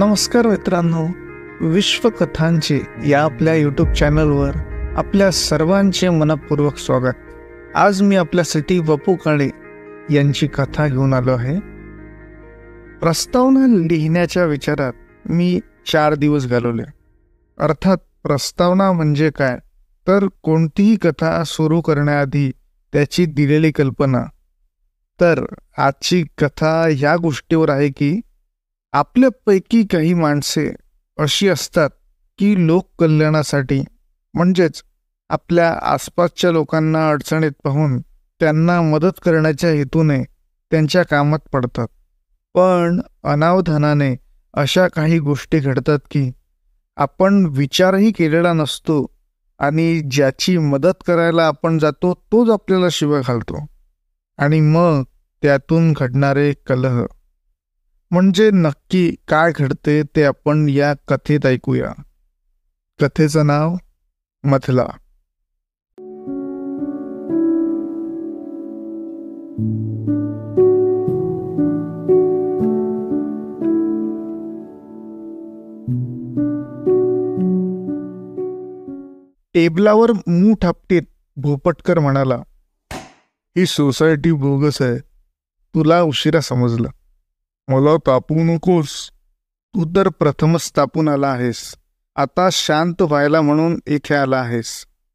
नमस्कार मित्रांनो विश्वकथांचे या आपल्या यूट्यूब चॅनलवर आपल्या सर्वांचे मनपूर्वक स्वागत आज मी आपल्यासाठी वपू काळे यांची कथा घेऊन आलो आहे प्रस्तावना लिहिण्याच्या विचारात मी चार दिवस घालवले अर्थात प्रस्तावना म्हणजे काय तर कोणतीही कथा सुरू करण्याआधी त्याची दिलेली कल्पना तर आजची कथा ह्या गोष्टीवर आहे की आपल्यापैकी काही माणसे अशी असतात की लोककल्याणासाठी म्हणजेच आपल्या आसपासच्या लोकांना अडचणीत पाहून त्यांना मदत करण्याच्या हेतूने त्यांच्या कामात पडतात पण अनावधानाने अशा काही गोष्टी घडतात की आपण विचारही केलेला नसतो आणि ज्याची मदत करायला आपण जातो तोच आपल्याला शिव घालतो आणि मग त्यातून घडणारे कलह म्हणजे नक्की काय घडते ते आपण या कथेत ऐकूया कथेचं नाव मथला टेबलावर मूठ आपटीत भोपटकर म्हणाला ही सोसायटी बोगस आहे तुला उशिरा समजलं मला तापू नकोस तू तर प्रथमच तापून आला आहेस आता शांत व्हायला म्हणून इथे आला आहेस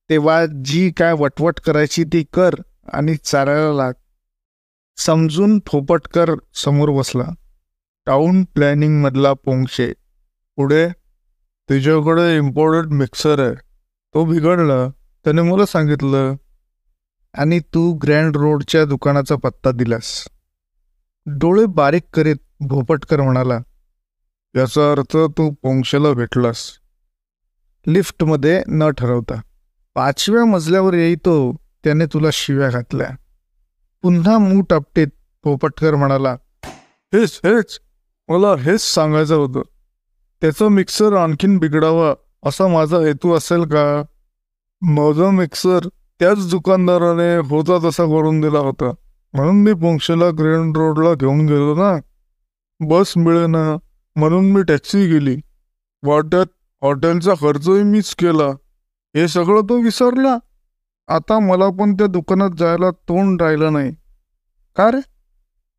तेव्हा जी काय वटवट करायची ती कर आणि चालायला लाग समजून कर समोर बसला टाऊन प्लॅनिंगमधला पोंगशे पुढे तुझ्याकडे इम्पॉर्टंट मिक्सर आहे तो बिघडला त्याने मला सांगितलं आणि तू ग्रँड रोडच्या दुकानाचा पत्ता दिलास डोळे बारीक करीत भोपटकर म्हणाला याचा अर्थ तू पोंक्षला भेटलास लिफ्टमध्ये न ठरवता पाचव्या मजल्यावर येईतो त्याने तुला शिव्या घातल्या पुन्हा मूठ आपटीत पोपटकर म्हणाला हेच हेच मला हेच सांगायचं होतं त्याचा मिक्सर आणखीन बिघडावा असा माझा हेतू असेल का माझा मिक्सर त्याच दुकानदाराने होता तसा करून दिला होता म्हणून मी पुंक्षला ग्रँड रोडला घेऊन गेलो ना बस ना म्हणून मी टॅक्सी गेली वाट्यात हॉटेलचा खर्चही मीच केला हे सगळं तो विसरला आता मला पण त्या दुकानात जायला तोंड राहिलं नाही का रे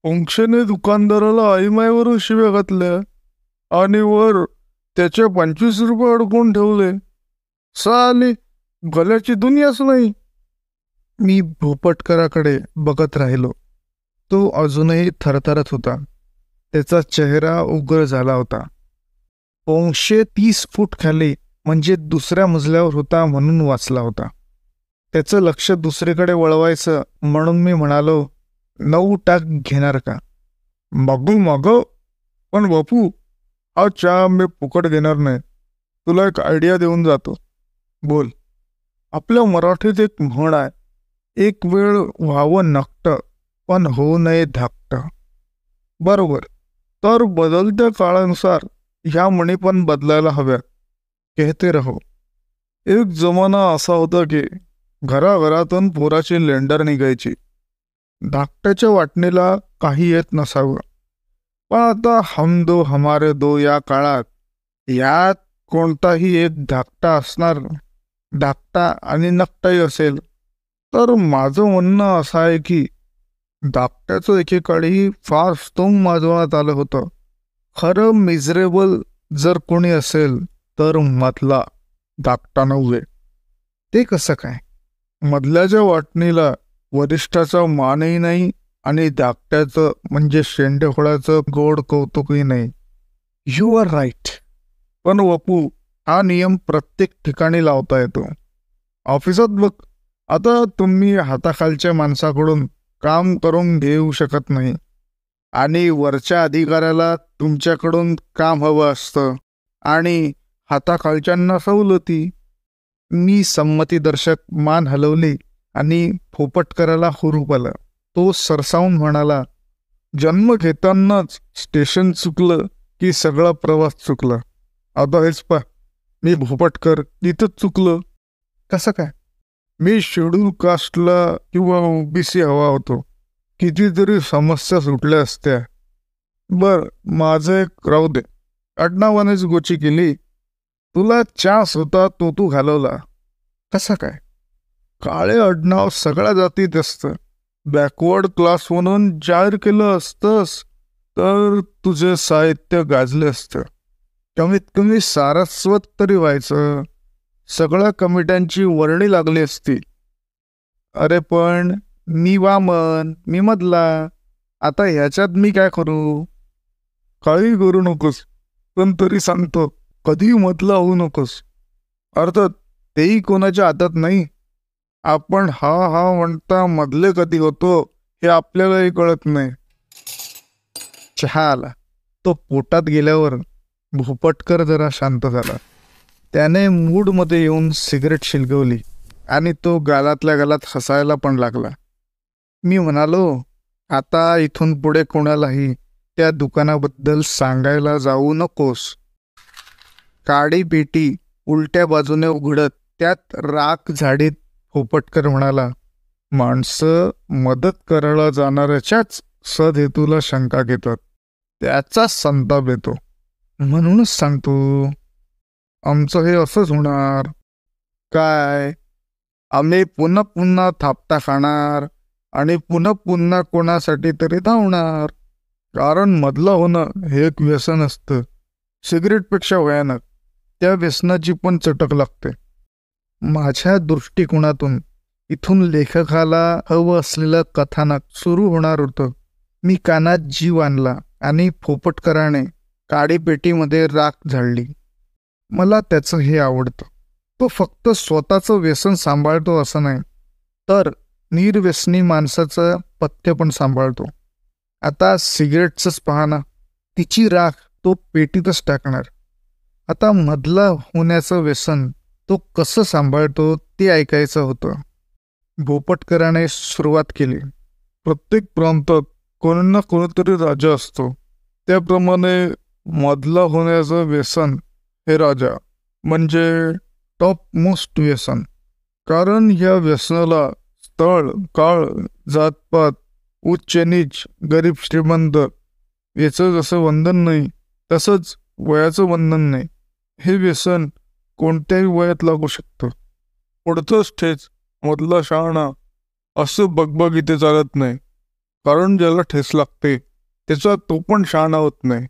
पोंक्षेने दुकानदाराला आईमाईवरून शिव्या घातल्या आणि वर त्याचे पंचवीस रुपये अडकून ठेवले साले गल्याची दुनियाच नाही मी भूपटकराकडे बघत राहिलो तो अजूनही थरथरत होता त्याचा चेहरा उग्र झाला होता दोनशे तीस फूट खाली म्हणजे दुसऱ्या मजल्यावर होता म्हणून वाचला होता त्याचं लक्ष दुसरीकडे वळवायचं म्हणून मी म्हणालो नऊ टाक घेणार का मागू माग पण बापू हा चहा मी फुकट घेणार नाही तुला एक आयडिया देऊन जातो बोल आपल्या मराठीत एक म्हण आहे एक वेळ व्हावं नक्त पण होऊ नये धाकट बरोबर तर बदलत्या काळानुसार ह्या म्हणी पण बदलायला हव्यात कहते रहो एक जमाना असा होता की घराघरातून पोराची लेंडर निघायची धाकट्याच्या वाटणीला काही येत नसावं पण आता हम दो हमारे दो या काळात यात कोणताही एक धाकटा असणार धाकटा आणि नकटाही असेल तर माझं म्हणणं असं आहे की धाकट्याचं एकेकाळी फार स्तोंग माजवण्यात आलं होतं खरं मिझरेबल जर कोणी असेल तर मधला धाकटा नव्हे ते कसं काय मधल्याच्या वाटणीला वरिष्ठाचा मानही नाही आणि धाकट्याचं म्हणजे शेंडेखोळ्याचं गोड कौतुकही नाही यू आर राईट पण वपू हा नियम प्रत्येक ठिकाणी लावता येतो ऑफिसात बघ आता तुम्ही हाताखालच्या माणसाकडून काम करून घेऊ शकत नाही आणि वरच्या अधिकाऱ्याला तुमच्याकडून काम हवं असतं आणि हाताखालच्यांना सवलती मी संमतीदर्शक मान हलवली आणि फोपटकराला हुरूप आला तो सरसावून म्हणाला जन्म घेतानाच स्टेशन चुकलं की सगळा प्रवास चुकला आता हेच पा मी भोपटकर इथंच चुकलं कसं काय मी शेड्यूल कास्टला किंवा ओबीसी हवा होतो कितीतरी समस्या सुटल्या असत्या बर माझं एक राहू दे अडनावानेच गोची केली तुला चान्स होता तो तू घालवला कसा काय काळे अडनाव सगळ्या जातीत असतं बॅकवर्ड क्लास म्हणून जाहीर केलं असतंस तर तुझे साहित्य गाजले असतं कमीत कमी सारस्वत तरी व्हायचं सगळ्या कमिट्यांची वर्णी लागली असती अरे पण मी वामन मी मधला आता ह्याच्यात मी काय करू काही करू नकोस पण तरी सांगतो कधी मधला होऊ नकोस अर्थात तेही कोणाच्या हातात नाही आपण हा हा म्हणता मधले कधी होतो हे आपल्यालाही कळत नाही चहा आला तो पोटात गेल्यावर भोपटकर जरा शांत झाला त्याने मूडमध्ये येऊन सिगरेट शिलगवली आणि तो गालातल्या गालात हसायला पण लागला मी म्हणालो आता इथून पुढे कोणालाही त्या दुकानाबद्दल सांगायला जाऊ नकोस काडी पेटी उलट्या बाजूने उघडत त्यात राख झाडीत होपटकर म्हणाला माणसं मदत करायला जाणाऱ्याच्याच सदहेतूला शंका घेतात त्याचा संताप येतो म्हणूनच सांगतो आमचं हे असंच होणार काय आम्ही पुन्हा पुन्हा थापता खाणार आणि पुन्हा पुन्हा कोणासाठी तरी धावणार कारण मधलं होणं हे एक व्यसन असतं सिगरेटपेक्षा वयानक त्या व्यसनाची पण चटक लागते माझ्या दृष्टिकोनातून इथून लेखकाला हवं असलेलं कथानक सुरू होणार होतं मी कानात जीव आणला आणि फोपटकराने काळी पेटीमध्ये राख झाडली मला त्याचं हे आवडतं तो फक्त स्वतःचं व्यसन सांभाळतो असं नाही तर निर्व्यसनी माणसाचं पथ्य पण सांभाळतो आता सिगरेटचंच पाहना तिची राख तो पेटीतच टाकणार आता मधला होण्याचं व्यसन तो कसं सांभाळतो ते ऐकायचं होतं भोपटकराने सुरुवात केली प्रत्येक प्रांतात कोणी ना कोणीतरी राजा असतो त्याप्रमाणे मधला होण्याचं व्यसन हे राजा म्हणजे टॉप मोस्ट व्यसन कारण या व्यसनाला स्थळ काळ जातपात उच्च नीच गरीब श्रीमंत याचं जसं वंदन नाही तसंच वयाचं वंदन नाही हे व्यसन कोणत्याही वयात लागू शकतं पुढचं ठेच मधला शहाणा असं बगबग इथे चालत नाही कारण ज्याला ठेस लागते त्याचा तो पण शहाणा होत नाही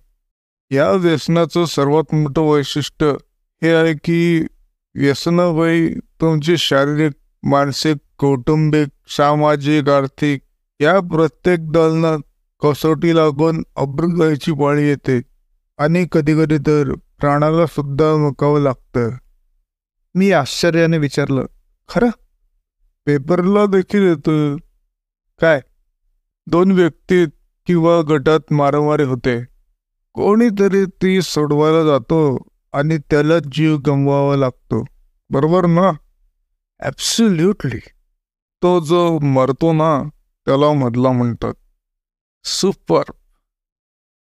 या व्यसनाचं सर्वात मोठं वैशिष्ट्य हे आहे की वय तुमची शारीरिक मानसिक कौटुंबिक सामाजिक आर्थिक या प्रत्येक दलनात कसोटी लागून अभ्रगायची पाळी येते आणि कधीकधी तर प्राणाला सुद्धा मुकावं लागतं मी आश्चर्याने विचारलं खरं पेपरला देखील येतो काय दोन व्यक्तीत किंवा गटात मारामारी होते कोणीतरी ती सोडवायला जातो आणि त्याला जीव गमवावा लागतो बरोबर ना ॲब्सुल्युटली तो जो मरतो ना त्याला मधला म्हणतात सुपर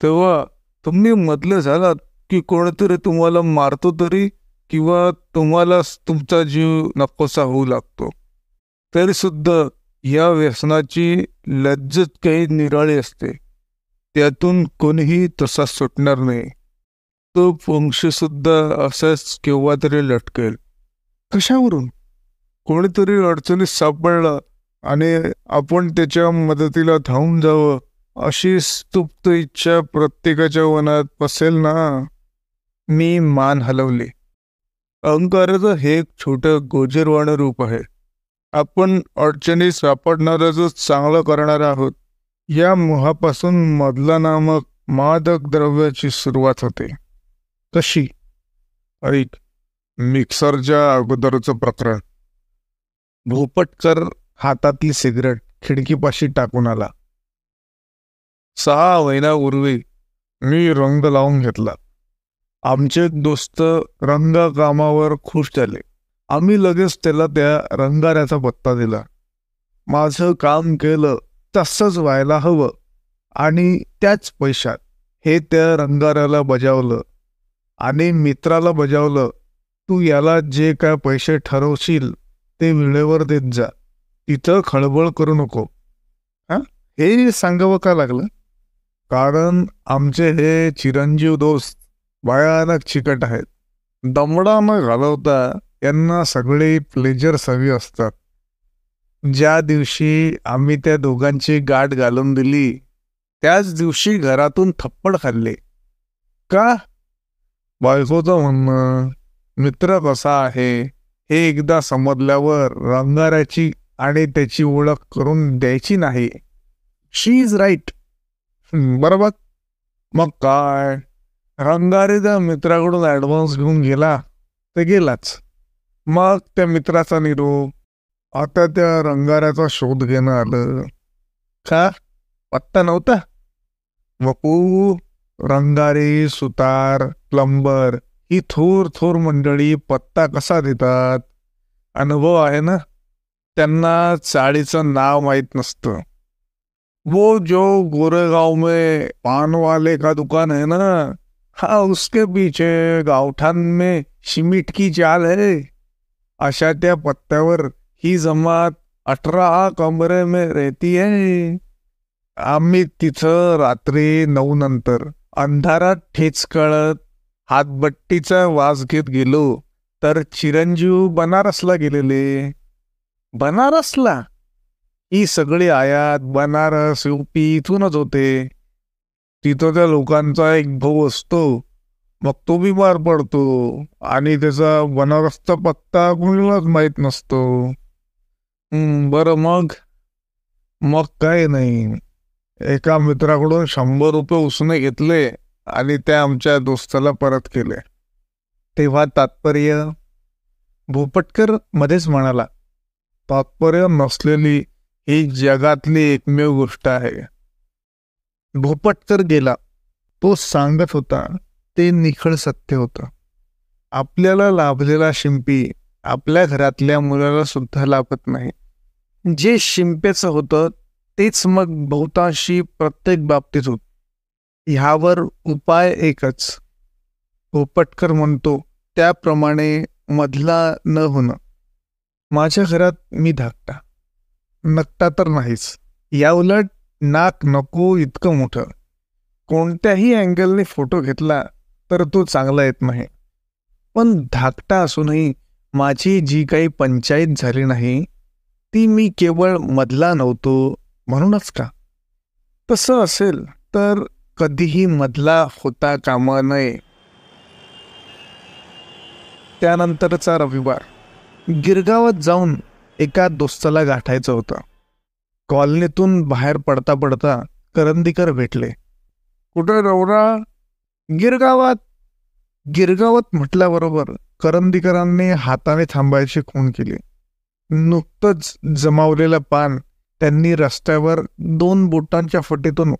तेव्हा तुम्ही मधले झालात की कोणीतरी तुम्हाला मारतो तरी किंवा तुम्हाला तुमचा जीव नकोसा होऊ लागतो तरीसुद्धा या व्यसनाची लज्जत काही निराळी असते त्यातून कोणीही तसा सुटणार नाही तो पंक्षीसुद्धा असाच केव्हा तरी लटकेल कशावरून कोणीतरी अडचणीत सापडला आणि आपण त्याच्या मदतीला धावून जावं अशी स्तुप्त इच्छा प्रत्येकाच्या मनात पसेल ना मी मान हलवले अहंकाराचं हे एक छोटं गोजरवाणं रूप आहे आपण अडचणी सापडणारच चांगलं करणार आहोत या मोहापासून मधला नामक मादक द्रव्याची सुरुवात होते कशी ऐक मिक्सरच्या अगोदरचं प्रकरण भोपटकर हातातली सिगरेट खिडकीपाशी टाकून आला सहा महिन्यापूर्वी मी रंग लावून घेतला आमचे दोस्त रंगकामावर खुश झाले आम्ही लगेच त्याला त्या रंगाऱ्याचा पत्ता दिला माझं काम केलं तसंच व्हायला हवं आणि त्याच पैशात हे त्या रंगाऱ्याला बजावलं आणि मित्राला बजावलं तू याला जे काय पैसे ठरवशील ते वेळेवर देत जा तिथं खळबळ करू नको हां हे सांगावं का लागलं कारण आमचे हे चिरंजीव दोस्त भयानक चिकट आहेत दमडा न घालवता यांना सगळे प्लेजर सवी असतात ज्या दिवशी आम्ही त्या दोघांची गाठ घालून दिली त्याच दिवशी घरातून थप्पड खाल्ले का बायकोचं म्हणणं मित्र कसा आहे हे एकदा समजल्यावर रंगाराची आणि त्याची ओळख करून द्यायची नाही शी इज राईट बरोबर मग काय रंगारे त्या मित्राकडून ॲडव्हान्स घेऊन गेला ते गेलाच मग त्या मित्राचा निरोप आता त्या रंगाऱ्याचा शोध घेणं आलं का पत्ता नव्हता वकू रंगारे सुतार प्लंबर ही थोर थोर मंडळी पत्ता कसा देतात अनुभव आहे ना त्यांना चाळीचं नाव माहीत नसतं वो जो गोरेगाव मे पान वाले का दुकान आहे ना हा उसके पीछे गावठान मे शिमिटकी चाल है अशा त्या पत्त्यावर ही जमात अठरा कमरे मे रहती है आम्ही तिथं रात्री नऊ नंतर अंधारात ठेच कळत हातबट्टीचा वास घेत गेलो तर चिरंजीव बनारसला गेलेले बनारसला ही सगळी आयात बनारस युपी इथूनच होते तिथं त्या लोकांचा एक भाऊ असतो मग तो बिमार पडतो आणि त्याचा बनारसचा पत्ता कोणालाच माहीत नसतो बर मग मग काय नाही एका मित्राकडून शंभर रुपये उसने घेतले आणि त्या आमच्या दोस्ताला परत केले तेव्हा तात्पर्य भोपटकर मध्येच म्हणाला तात्पर्य नसलेली ही जगातली एकमेव गोष्ट आहे भोपटकर गेला तो सांगत होता ते निखळ सत्य होत आपल्याला लाभलेला शिंपी आपल्या घरातल्या मुलाला सुद्धा लाभत नाही जे शिंपेचं होतं तेच मग बहुतांशी प्रत्येक बाबतीत होत ह्यावर उपाय एकच पोपटकर म्हणतो त्याप्रमाणे मधला न होणं माझ्या घरात मी धाकटा नकटा तर नाहीच याउलट नाक नको इतकं मोठं कोणत्याही अँगलने फोटो घेतला तर तो चांगला येत नाही पण धाकटा असूनही माझी जी काही पंचायत झाली नाही ती मी केवळ मधला नव्हतो म्हणूनच का तसं असेल तर कधीही मधला होता कामा नये त्यानंतरचा रविवार गिरगावात जाऊन एका दोस्ताला गाठायचं होतं कॉलनीतून बाहेर पडता पडता करंदीकर भेटले कुठे रवरा गिरगावात गिरगावात म्हटल्याबरोबर करंदीकरांनी हाताने थांबायची खून केली नुकतंच जमावलेलं पान त्यांनी रस्त्यावर दोन बोटांच्या फटीतून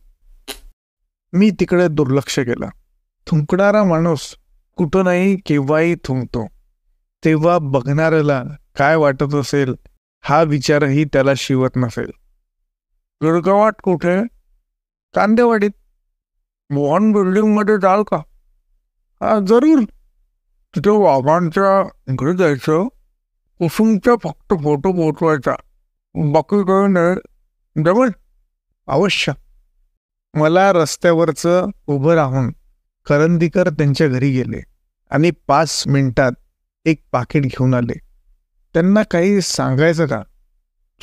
मी तिकडे दुर्लक्ष केलं थुंकणारा माणूस कुठं नाही केव्हाही थुंकतो तेव्हा बघणाऱ्याला काय वाटत असेल हा विचारही त्याला शिवत नसेल गडगावात कुठे कांदेवाडीत मोहन बिल्डिंगमध्ये जाल का हा जरूर तिथे वाघांच्या घरी जायचं कुसुमचा फक्त फोटो पोचवायचा बाकी काय नाही अवश्य अवश्य मला रस्त्यावरचं उभं राहून करंदीकर त्यांच्या घरी गेले आणि पाच मिनिटात एक पाकिट घेऊन आले त्यांना काही सांगायचं का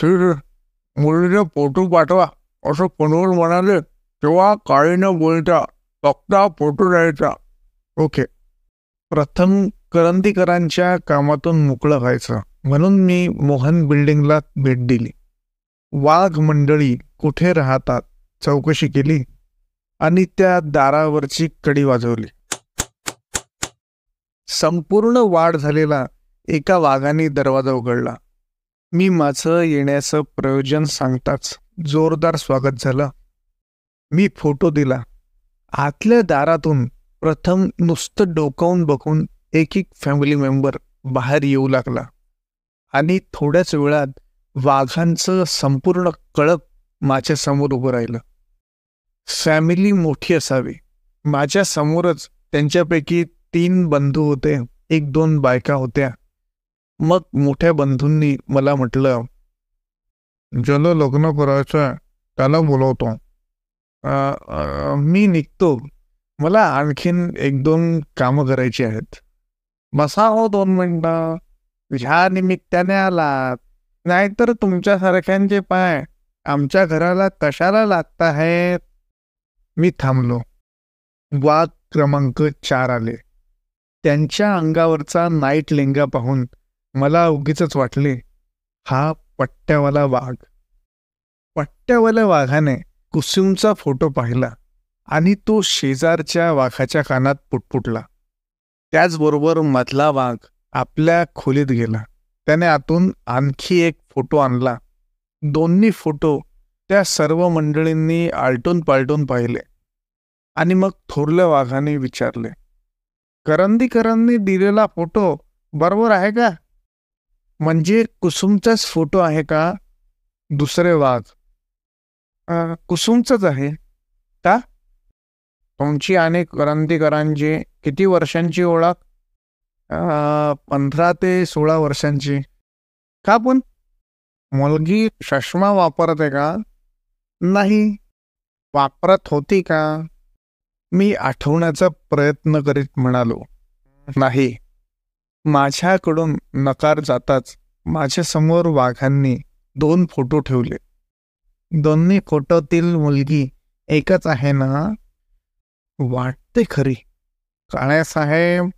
ठीक आहे फोटो पाठवा असं पनवर म्हणाले तेव्हा काळी न बोलता फक्त फोटो द्यायचा ओके प्रथम करंदीकरांच्या कामातून मोकळं व्हायचं म्हणून मी मोहन बिल्डिंगला भेट दिली वाघ मंडळी कुठे राहतात चौकशी केली आणि त्या दारावरची कडी वाजवली संपूर्ण वाढ झालेला एका वाघाने दरवाजा उघडला मी माझं येण्याचं प्रयोजन सांगताच जोरदार स्वागत झालं मी फोटो दिला आतल्या दारातून प्रथम नुसतं डोकावून बघून एक एक फॅमिली मेंबर बाहेर येऊ लागला आणि थोड्याच वेळात वाघांचं संपूर्ण कळप माझ्यासमोर उभं राहिलं फॅमिली मोठी असावी माझ्या समोरच त्यांच्यापैकी तीन बंधू होते एक दोन बायका होत्या मग मोठ्या बंधूंनी मला म्हटलं ज्याला लग्न करायचं त्याला बोलवतो मी निघतो मला आणखीन एक दोन कामं करायची आहेत बसा हो दोन मिनटं ह्या निमित्ताने आला नाहीतर तुमच्यासारख्यांचे पाय आमच्या घराला कशाला लागत आहेत मी थांबलो वाघ क्रमांक चार आले त्यांच्या अंगावरचा नाईट लिंगा पाहून मला उगीच वाटले हा पट्ट्यावाला वाघ पट्ट्यावाल्या वाघाने कुसुमचा फोटो पाहिला आणि तो शेजारच्या वाघाच्या कानात पुटपुटला त्याचबरोबर मधला वाघ आपल्या खोलीत गेला त्याने आतून आणखी एक फोटो आणला दोन्ही फोटो त्या सर्व मंडळींनी आलटून पालटून पाहिले आणि मग थोरल्या वाघाने विचारले करंदीकरांनी दिलेला फोटो बरोबर आहे का म्हणजे कुसुमचाच फोटो आहे का दुसरे वाघ कुसुमचाच आहे का तुमची आणि करंदीकरांची किती वर्षांची ओळख पंधरा ते सोळा वर्षांची का पण मुलगी चष्मा वापरते का नाही वापरत होती का मी आठवण्याचा प्रयत्न करीत म्हणालो नाही माझ्याकडून नकार जाताच माझ्यासमोर वाघांनी दोन फोटो ठेवले दोन्ही फोटोतील मुलगी एकच आहे ना वाटते खरी काळ्यासाहेब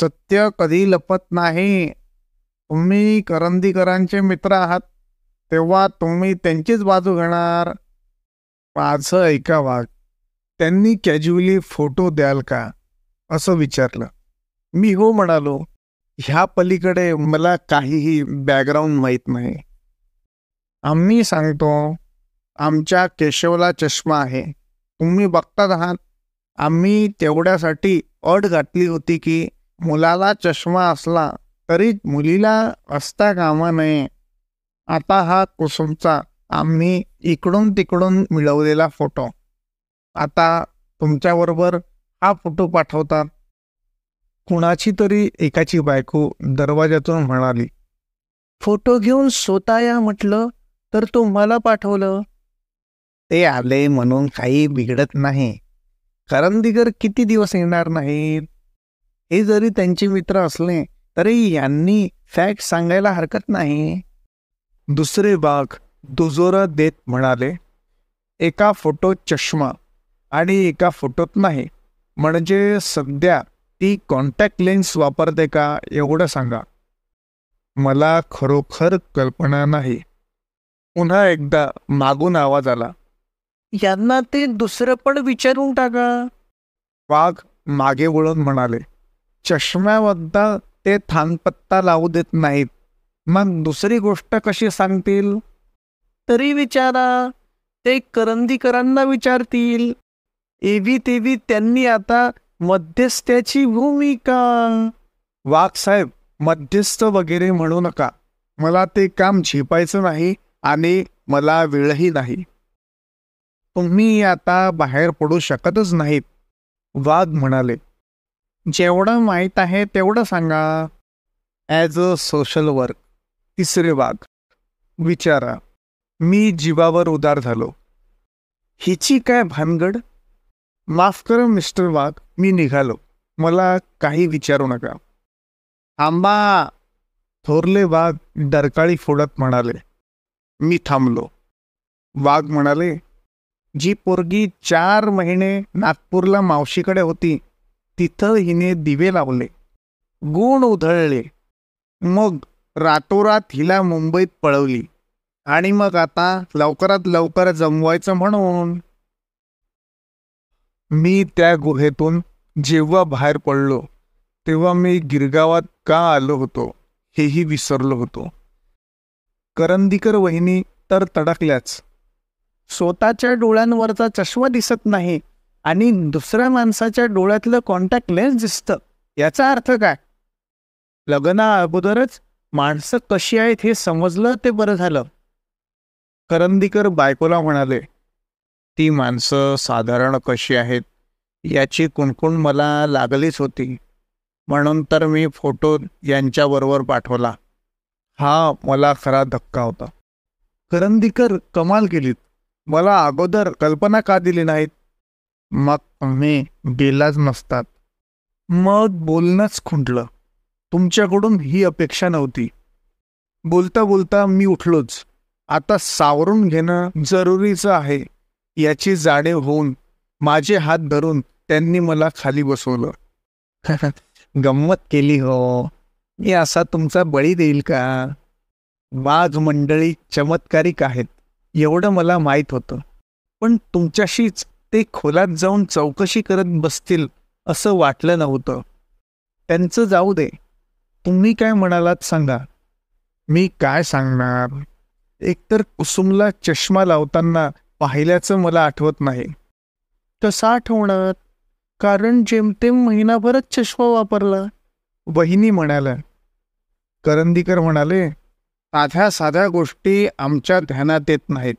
सत्य कधी लपत नाही तुम्ही करंदीकरांचे मित्र आहात तेव्हा तुम्ही त्यांचीच बाजू घेणार माझं ऐका वाघ त्यांनी कॅज्युअली फोटो द्याल का असं विचारलं मी हो म्हणालो ह्या पलीकडे मला काहीही बॅकग्राऊंड माहीत नाही आम्ही सांगतो आमच्या केशवला चष्मा आहे तुम्ही बघतात आहात आम्ही तेवढ्यासाठी अट घातली होती की मुलाला चष्मा असला तरी मुलीला असता कामा नये आता हा कुसुमचा आम्ही इकडून तिकडून मिळवलेला फोटो आता तुमच्याबरोबर हा फोटो पाठवतात कुणाची तरी एकाची बायको दरवाज्यातून म्हणाली फोटो घेऊन स्वतः या म्हटलं तर तो मला पाठवलं ते आले म्हणून काही बिघडत नाही करंदीगर किती दिवस येणार नाहीत हे जरी त्यांचे मित्र असले तरी यांनी फॅक्ट सांगायला हरकत नाही दुसरे बाघ दुजोरा देत म्हणाले एका फोटो चष्मा आणि एका फोटोत नाही म्हणजे सध्या ती कॉन्टॅक्ट लेन्स वापरते का एवढं सांगा मला खरोखर कल्पना नाही पुन्हा एकदा मागून आवाज आला यांना ते दुसरं पण विचारून टाका वाघ मागे वळून म्हणाले चष्म्याबद्दल ते थानपत्ता लावू देत नाहीत मग दुसरी गोष्ट कशी सांगतील तरी विचारा ते करंदीकरांना विचारतील एवी तेवी त्यांनी आता मध्यस्थ्याची भूमिका वाघ साहेब मध्यस्थ वगैरे म्हणू नका मला ते काम झेपायचं नाही आणि मला वेळही नाही तुम्ही आता बाहेर पडू शकतच नाहीत वाघ म्हणाले जेवढं माहीत आहे तेवढं सांगा ॲज अ सोशल वर्क तिसरे भाग विचारा मी जीवावर उदार झालो हिची काय भानगड माफ कर मिस्टर वाघ मी निघालो मला काही विचारू नका आंबा थोरले वाघ डरकाळी फोडत म्हणाले मी थांबलो वाघ म्हणाले जी पोरगी चार महिने नागपूरला मावशीकडे होती तिथं हिने दिवे लावले गुण उधळले मग रातोरात हिला मुंबईत पळवली आणि मग आता लवकरात लवकर जमवायचं म्हणून मी त्या गुहेतून जेव्हा बाहेर पडलो तेव्हा मी गिरगावात का आलो होतो हेही विसरलो होतो करंदीकर वहिनी तर तडकल्याच स्वतःच्या डोळ्यांवरचा चष्मा दिसत नाही आणि दुसऱ्या माणसाच्या डोळ्यातलं कॉन्टॅक्ट लेन्स दिसतं याचा अर्थ काय लग्ना अगोदरच माणसं कशी आहेत हे समजलं ते बरं झालं करंदीकर बायकोला म्हणाले ती माणसं साधारण कशी आहेत याची कुणकुण मला लागलीच होती म्हणून तर मी फोटो यांच्याबरोबर पाठवला हा मला खरा धक्का होता करंदीकर कमाल केलीत मला अगोदर कल्पना का दिली नाहीत मग तुम्ही गेलाच नसतात मग बोलणंच खुंटलं तुमच्याकडून ही अपेक्षा नव्हती बोलता बोलता मी उठलोच आता सावरून घेणं जरुरीचं आहे याची जाणीव होऊन माझे हात धरून त्यांनी मला खाली बसवलं गंमत केली हो मी असा तुमचा बळी देईल का वाघ मंडळी चमत्कारिक आहेत एवढं मला माहीत होतं पण तुमच्याशीच ते खोलात जाऊन चौकशी करत बसतील असं वाटलं नव्हतं त्यांचं जाऊ दे तुम्ही काय म्हणालात सांगा मी काय सांगणार एकतर कुसुमला चष्मा लावताना पाहिल्याचं मला आठवत नाही कसा आठवणार कारण जेमतेम महिनाभरच चष्मा वापरला बहिणी म्हणाल्या करंदीकर म्हणाले साध्या साध्या गोष्टी आमच्या ध्यानात येत नाहीत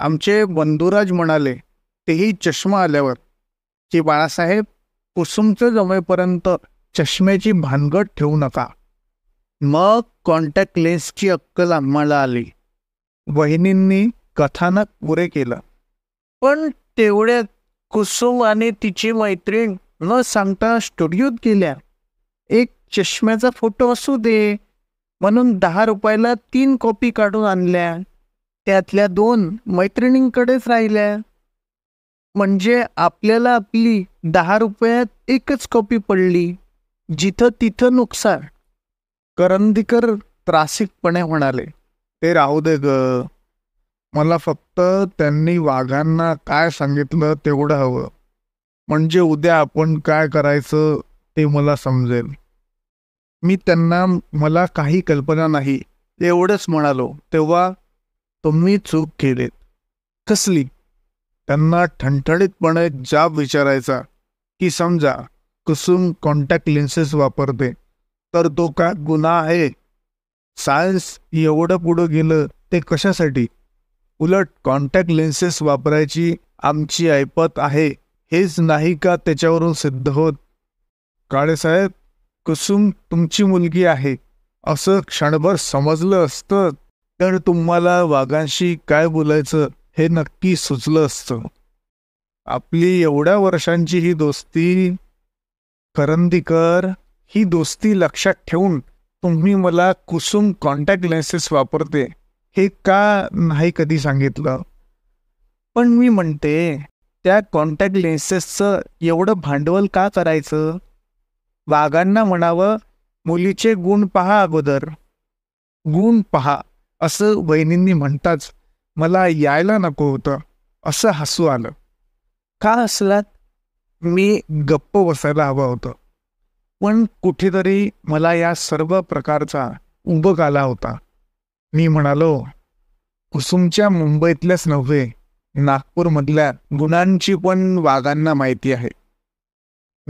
आमचे बंधुराज म्हणाले तेही चष्मा आल्यावर की बाळासाहेब कुसुमचं जमेपर्यंत चष्म्याची भानगड ठेवू नका मग कॉन्टॅक्ट लेन्सची अक्कल आम्हाला आली वहिनींनी कथानक पुरे केलं पण तेवढ्यात कुसुम आणि तिची मैत्रीण न सांगता स्टुडिओत गेल्या एक चष्म्याचा फोटो असू दे म्हणून दहा रुपयाला तीन कॉपी काढून आणल्या त्यातल्या दोन मैत्रिणींकडेच राहिल्या म्हणजे आपल्याला आपली दहा रुपयात एकच कॉपी पडली जिथं तिथं नुकसान करंदीकर त्रासिकपणे म्हणाले ते राहू दे ग मला फक्त त्यांनी वाघांना काय सांगितलं तेवढं हवं म्हणजे उद्या आपण काय करायचं ते मला समजेल मी त्यांना मला काही कल्पना नाही एवढंच म्हणालो तेव्हा तुम्ही चूक केलीत कसली त्यांना ठणठणीतपणे जाब विचारायचा की समजा कुसुम कॉन्टॅक्ट लेन्सेस वापरते तर तो का गुन्हा आहे सायन्स एवढं पुढं गेलं ते कशासाठी उलट कॉन्टॅक्ट लेन्सेस वापरायची आमची ऐपत आहे हेच नाही का त्याच्यावरून सिद्ध होत काळेसाहेब कुसुम तुमची मुलगी आहे असं क्षणभर समजलं असतं तर तुम्हाला वाघांशी काय बोलायचं हे नक्की सुचलं असतं आपली एवढ्या वर्षांची ही दोस्ती करंदीकर ही दोस्ती लक्षात ठेवून तुम्ही मला कुसुम कॉन्टॅक्ट लेन्सेस वापरते हे का नाही कधी सांगितलं पण मी म्हणते त्या कॉन्टॅक्ट लेन्सेसचं एवढं भांडवल का करायचं वाघांना म्हणावं मुलीचे गुण पहा अगोदर गुण पहा असं वहिनींनी म्हणताच मला यायला नको होतं असं हसू आलं का हसलात मी गप्प बसायला हवं होतं पण कुठेतरी मला या सर्व प्रकारचा उबग आला होता मी म्हणालो कुसुमच्या मुंबईतल्याच नव्हे नागपूरमधल्या गुणांची पण वाघांना माहिती आहे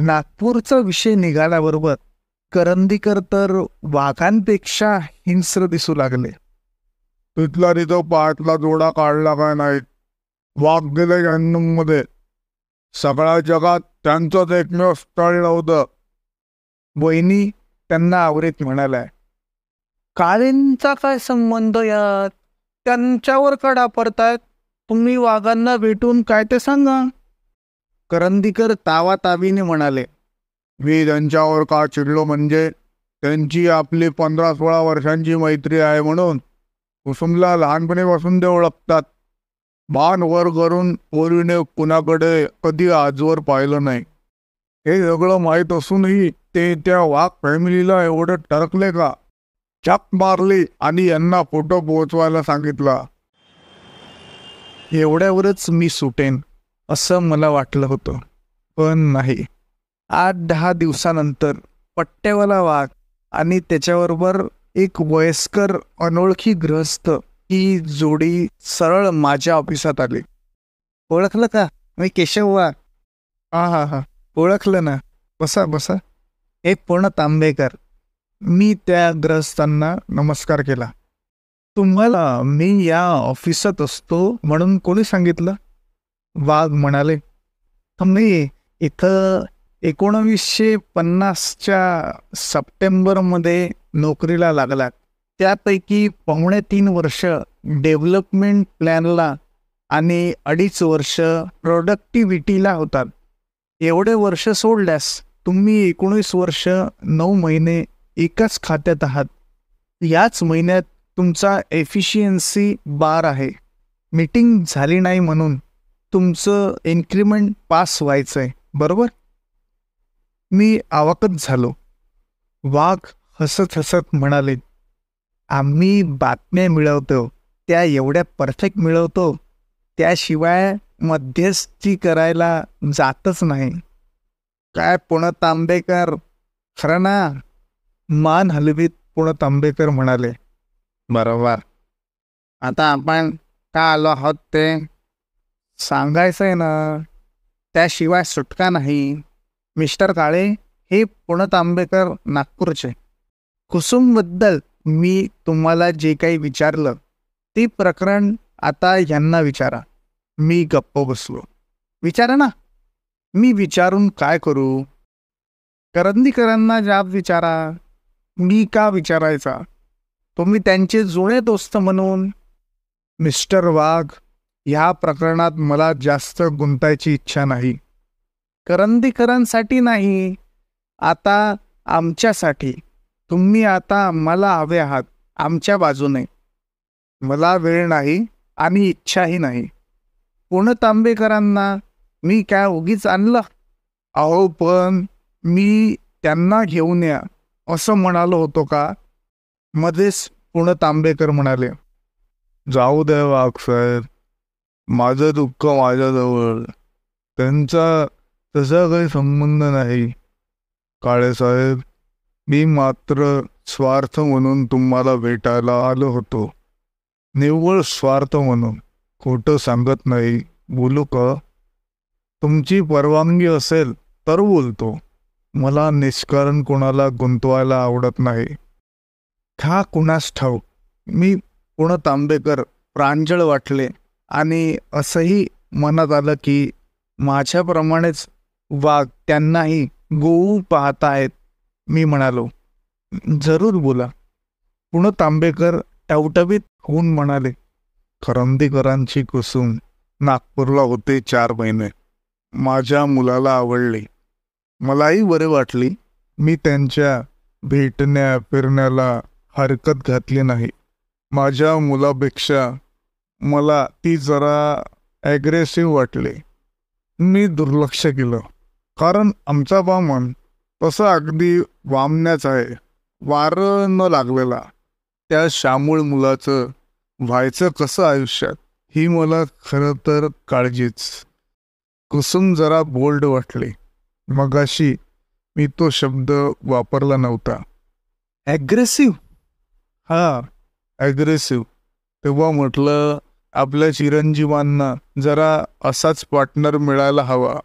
नागपूरचा विषय निघाल्याबरोबर करंदीकर तर वाघांपेक्षा हिंस्र दिसू लागले तिथला तिथं पातला जोडा काढला काय नाही वाघ दिले मध्ये सगळ्या जगात त्यांचंच एकमेव स्थळ नव्हतं बहिणी त्यांना आवरेत म्हणालाय काळींचा काय संबंध यात त्यांच्यावर कडा पडतायत तुम्ही वाघांना भेटून काय ते सांगा करंदीकर तावातावीने म्हणाले मी त्यांच्यावर का चिडलो म्हणजे त्यांची आपली पंधरा सोळा वर्षांची मैत्री आहे म्हणून कुसुमला लहानपणीपासून ते ओळखतात मान वर करून पोरीने कुणाकडे कधी आजवर पाहिलं नाही हे सगळं माहीत असूनही ते त्या वाघ फॅमिलीला एवढं टरकले का चाप मारली आणि यांना फोटो पोहोचवायला सांगितला एवढ्यावरच मी सुटेन असं मला वाटलं होतं पण नाही आठ दहा दिवसानंतर पट्ट्यावाला वाघ आणि त्याच्याबरोबर एक वयस्कर अनोळखी ग्रस्त ही जोडी सरळ माझ्या ऑफिसात आली ओळखलं का मी केशव वा हा हा हा ओळखलं ना बसा बसा हे पूर्ण तांबेकर मी त्या ग्रहस्थांना नमस्कार केला तुम्हाला मी या ऑफिसात असतो म्हणून कोणी सांगितलं वाघ म्हणाले तुम्ही इथं एकोणवीसशे पन्नासच्या सप्टेंबरमध्ये नोकरीला लागला त्यापैकी पावणे तीन वर्ष डेव्हलपमेंट प्लॅनला आणि अडीच वर्ष प्रोडक्टिव्हिटीला होतात एवढे वर्ष सोडल्यास तुम्ही एकोणीस वर्ष नऊ महिने एकाच खात्यात आहात याच महिन्यात तुमचा एफिशियन्सी बार आहे मीटिंग झाली नाही म्हणून तुमचं इन्क्रीमेंट पास व्हायचं आहे बरोबर मी आवाकत झालो वाघ हसत हसत म्हणाले आम्ही बातम्या मिळवतो त्या एवढ्या परफेक्ट मिळवतो त्याशिवाय मध्यस्थी करायला जातच नाही काय पुण तांबेकर खरं ना मान हलवीत पुण तांबेकर म्हणाले बरोबर आता आपण का आलो आहोत ते सांगायचं आहे ना त्याशिवाय सुटका नाही मिस्टर काळे हे पुण तांबेकर नागपूरचे कुसुमबद्दल मी तुम्हाला जे काही विचारलं ते प्रकरण आता यांना विचारा मी गप्प बसलो विचारा ना मी विचारून काय करू करंदीकरांना जाब विचारा मी का विचारायचा तुम्ही त्यांचे जुळे दोस्त म्हणून मिस्टर वाघ ह्या प्रकरणात मला जास्त गुंतायची इच्छा नाही करंदीकरांसाठी नाही आता आमच्यासाठी तुम्ही आता आम्हाला हवे आहात आमच्या बाजूने मला वेळ नाही आणि इच्छाही नाही पुणं तांबेकरांना मी काय उगीच आणलं अहो पण मी त्यांना घेऊन या असं म्हणालो होतो का मध्येच पुणे तांबेकर म्हणाले जाऊ दे हो अक्षर माझं दुःख माझ्याजवळ त्यांचा तसा काही संबंध नाही काळेसाहेब मी मात्र स्वार्थ म्हणून तुम्हाला भेटायला आलो होतो निव्वळ स्वार्थ म्हणून खोटं सांगत नाही बोलू क तुमची परवानगी असेल तर बोलतो मला निष्कारण कोणाला गुंतवायला आवडत नाही खा कुणास ठाऊक मी पुण तांबेकर प्रांजळ वाटले आणि असंही मनात आलं की माझ्याप्रमाणेच वाघ त्यांनाही गोऊ पाहतायत मी म्हणालो जरूर बोला पुन्हा तांबेकर टवटवीत होऊन म्हणाले करंदीकरांची कुसुम नागपूरला होते चार महिने माझ्या मुलाला आवडले मलाही बरे वाटली मी त्यांच्या भेटण्या फिरण्याला हरकत घातली नाही माझ्या मुलापेक्षा मला ती जरा ॲग्रेसिव्ह वाटले मी दुर्लक्ष केलं कारण आमचा बामन तसं अगदी वामण्याच आहे वारं न लागलेला त्या श्यामूळ मुलाचं व्हायचं कसं आयुष्यात ही मला खरं तर काळजीच कुसुम जरा बोल्ड वाटले मगाशी मी तो शब्द वापरला नव्हता ॲग्रेसिव्ह हा ॲग्रेसिव्ह तेव्हा म्हटलं आपल्या चिरंजीवांना जरा असाच पार्टनर मिळायला हवा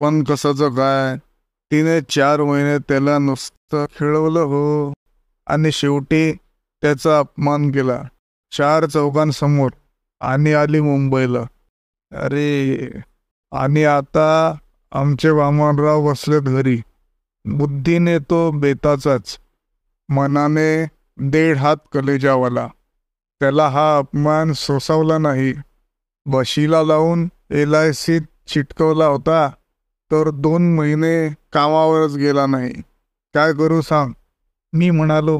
पण कसाचं काय तिने चार महिने त्याला नुसतं खेळवलं हो आणि शेवटी त्याचा अपमान केला चार चौकांसमोर आणि आली मुंबईला अरे आणि आता आमचे वामनराव बसलेत घरी बुद्धीने तो बेताचाच मनाने देड हात कलेजावाला त्याला हा अपमान सोसावला नाही बशीला लावून एल आय सीत चिटकवला होता तर दोन महिने कामावरच गेला नाही काय करू सांग मी म्हणालो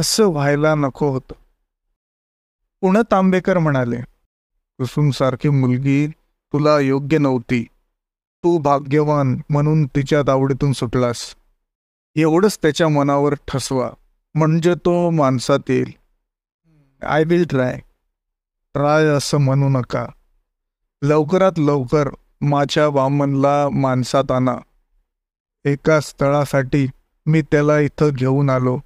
असं व्हायला नको होतं पुण तांबेकर म्हणाले कुसुमसारखी मुलगी तुला योग्य नव्हती तू भाग्यवान म्हणून तिच्या दावडीतून सुटलास एवढंच त्याच्या मनावर ठसवा म्हणजे तो माणसात येईल आय विल ट्राय ट्राय असं म्हणू नका लवकरात लवकर माझ्या वामनला माणसात एका स्थळासाठी मी त्याला इथं घेऊन आलो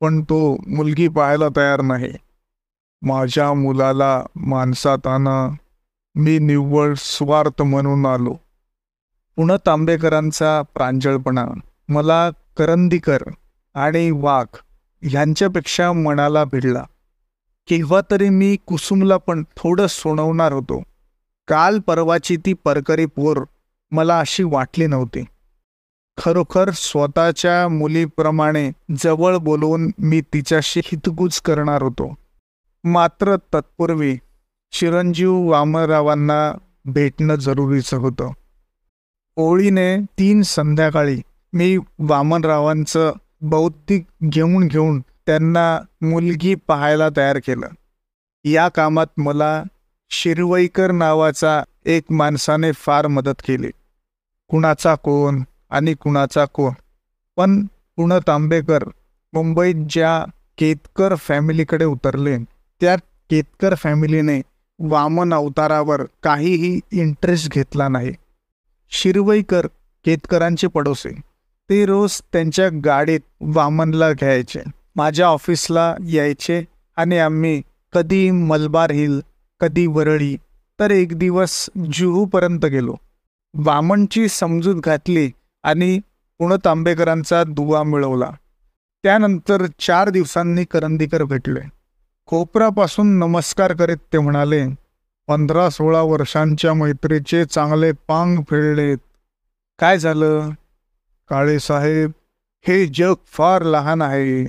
पण तो मुलगी पाहायला तयार नाही माझ्या मुलाला माणसाताना मी निव्वळ स्वार्थ म्हणून आलो पुन्हा तांबेकरांचा प्रांजळपणा मला करंदीकर आणि वाघ यांच्यापेक्षा मनाला भिडला केव्हा तरी मी कुसुमला पण थोडं सोनवणार होतो काल परवाची ती परकरी पोर मला अशी वाटली नव्हती खरोखर स्वतःच्या मुलीप्रमाणे जवळ बोलवून मी तिच्याशी हितगुज करणार होतो मात्र तत्पूर्वी चिरंजीव वामनरावांना भेटणं जरुरीचं होतं ओळीने तीन संध्याकाळी मी वामनरावांचं बौद्धिक घेऊन घेऊन त्यांना मुलगी पाहायला तयार केलं या कामात मला शिरवईकर नावाचा एक माणसाने फार मदत केली कुणाचा कोण आणि कुणाचा कोण पण पुण तांबेकर मुंबईत ज्या केतकर फॅमिलीकडे उतरले त्या केतकर फॅमिलीने वामन अवतारावर काहीही इंटरेस्ट घेतला नाही शिरवईकर केतकरांचे पडोसे ते रोज त्यांच्या गाडीत वामनला घ्यायचे माझ्या ऑफिसला यायचे आणि आम्ही कधी मलबार हिल कधी वरळी तर एक दिवस जुहूपर्यंत गेलो वामनची समजूत घातली आणि पुण तांबेकरांचा दुवा मिळवला त्यानंतर चार दिवसांनी करंदीकर भेटले खोपरापासून नमस्कार करीत ते म्हणाले पंधरा सोळा वर्षांच्या मैत्रीचे चांगले पांग फिरलेत काय झालं काळेसाहेब हे जग फार लहान आहे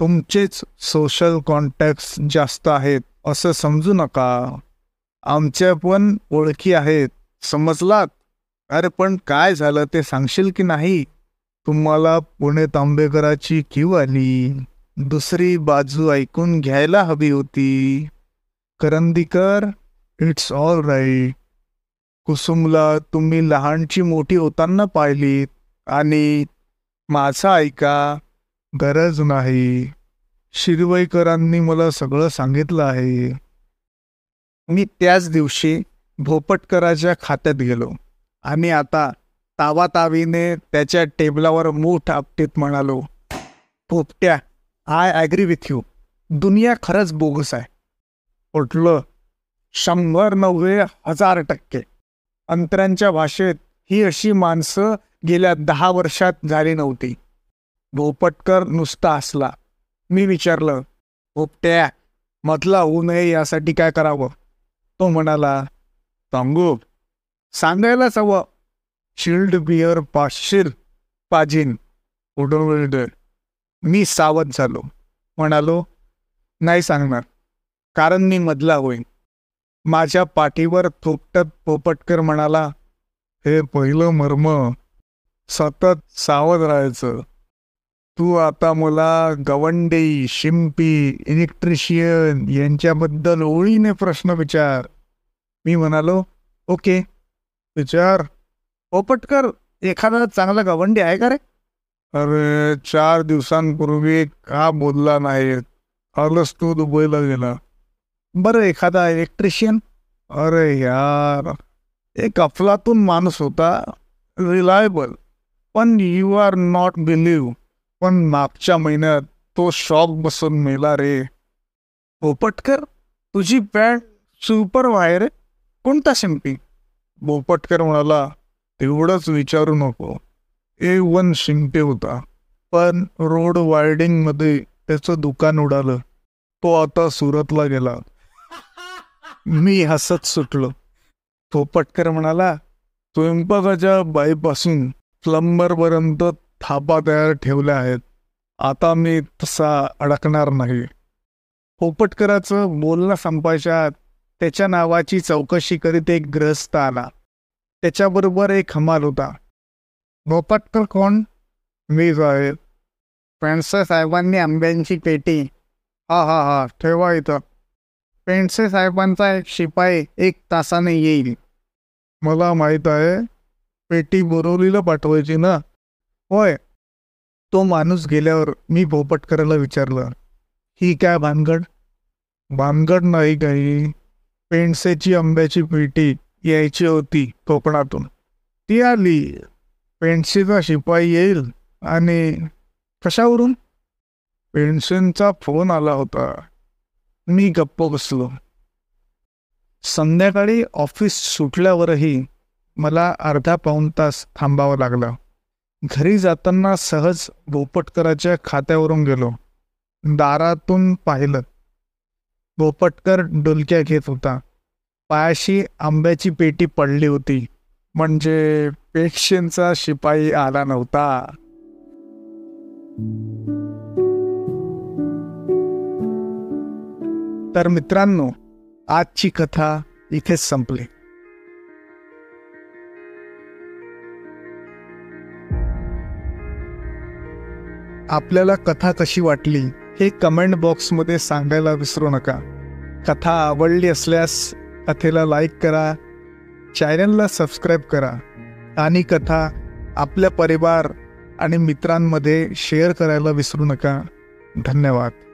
तुमचेच सोशल कॉन्टॅक्ट्स जास्त आहेत असं समजू नका आमच्या पण ओळखी आहेत समजलात अरे पण काय झालं ते सांगशील की नाही तुम्हाला पुणे तांबेकराची क्यू आली दुसरी बाजू ऐकून घ्यायला हवी होती करंदीकर इट्स ऑल राईट कुसुमला तुम्ही लहानची मोठी होताना पाहिलीत आणि माझा ऐका गरज नाही शिरवईकरांनी मला सगळं सांगितलं आहे मी त्याच दिवशी भोपटकराच्या खात्यात गेलो आणि आता तावातावीने त्याच्या टेबलावर मूठ आपटीत म्हणालो भोपट्या आय ॲग्री विथ यू दुनिया खरंच बोगस आहे उठलं शंभर नव्हे हजार टक्के अंतरांच्या भाषेत ही अशी माणसं गेल्या दहा वर्षात झाली नव्हती भोपटकर नुसता असला मी विचारलं ओपट्या मधला होऊ नये यासाठी काय करावं तो म्हणाला सांगू सांगायलाच हवं शिल्ड बिअर पाशीर पाजीन उडवड मी सावध झालो म्हणालो नाही सांगणार कारण मी मधला होईन माझ्या पाठीवर थोपटत पोपटकर म्हणाला हे पहिलं मर्म सतत सावध राहायचं तू आता मला गवंडी शिंपी इलेक्ट्रिशियन यांच्याबद्दल ओळीने प्रश्न विचार मी म्हणालो ओके विचार ओपटकर एखादा चांगला गवंडी आहे का रे अरे चार दिवसांपूर्वी का बोलला नाही आलस तू दुबईला गेला बरं एखादा इलेक्ट्रिशियन अरे यार एक अफलातून माणूस होता रिलायबल पण यू आर नॉट बिलीव्ह पण मागच्या महिन्यात तो शॉक बसून मेला रे भोपटकर तुझी पॅन्ट सुपर वायर कोणता शिंपी बोपटकर म्हणाला तेवढंच विचारू नको ए वन शिंपे होता पण रोड मध्ये त्याचं दुकान उडालं तो आता सुरतला गेला मी हसत सुटलो पटकर म्हणाला स्वयंपाकाच्या बाईपासून पर्यंत थापा तयार ठेवल्या आहेत आता मी तसा अडकणार नाही पोपटकराचं बोलणं संपायच्या त्याच्या नावाची चौकशी करीत एक ग्रस्त आला त्याच्याबरोबर एक हमाल होता भोपटकर कोण मी आहे पेंडसे साहेबांनी आंब्यांची पेटी हा हा हा ठेवा इथं पेंडसे साहेबांचा एक शिपाई एक तासाने येईल मला माहीत आहे पेटी बोरवलीला पाठवायची ना होय तो माणूस गेल्यावर मी भोपटकरला विचारलं ही काय भानगड भानगड नाही काही पेंडसेची आंब्याची पेटी यायची होती कोकणातून ती आली पेंडसेचा शिपाई येईल आणि कशावरून पेन्शनचा फोन आला होता मी गप्प बसलो संध्याकाळी ऑफिस सुटल्यावरही मला अर्धा पाऊन तास थांबावं लागलं घरी जाताना सहज भोपटकराच्या खात्यावरून गेलो दारातून पाहिलं भोपटकर डुलक्या घेत होता पायाशी आंब्याची पेटी पडली होती म्हणजे पेक्षेंचा शिपाई आला नव्हता तर मित्रांनो आजची कथा इथेच संपली आपल्याला कथा कशी वाटली हे कमेंट बॉक्समध्ये सांगायला विसरू नका कथा आवडली असल्यास कथेला लाईक करा चॅनलला सबस्क्राईब करा आणि कथा आपल्या परिवार आणि मित्रांमध्ये शेअर करायला विसरू नका धन्यवाद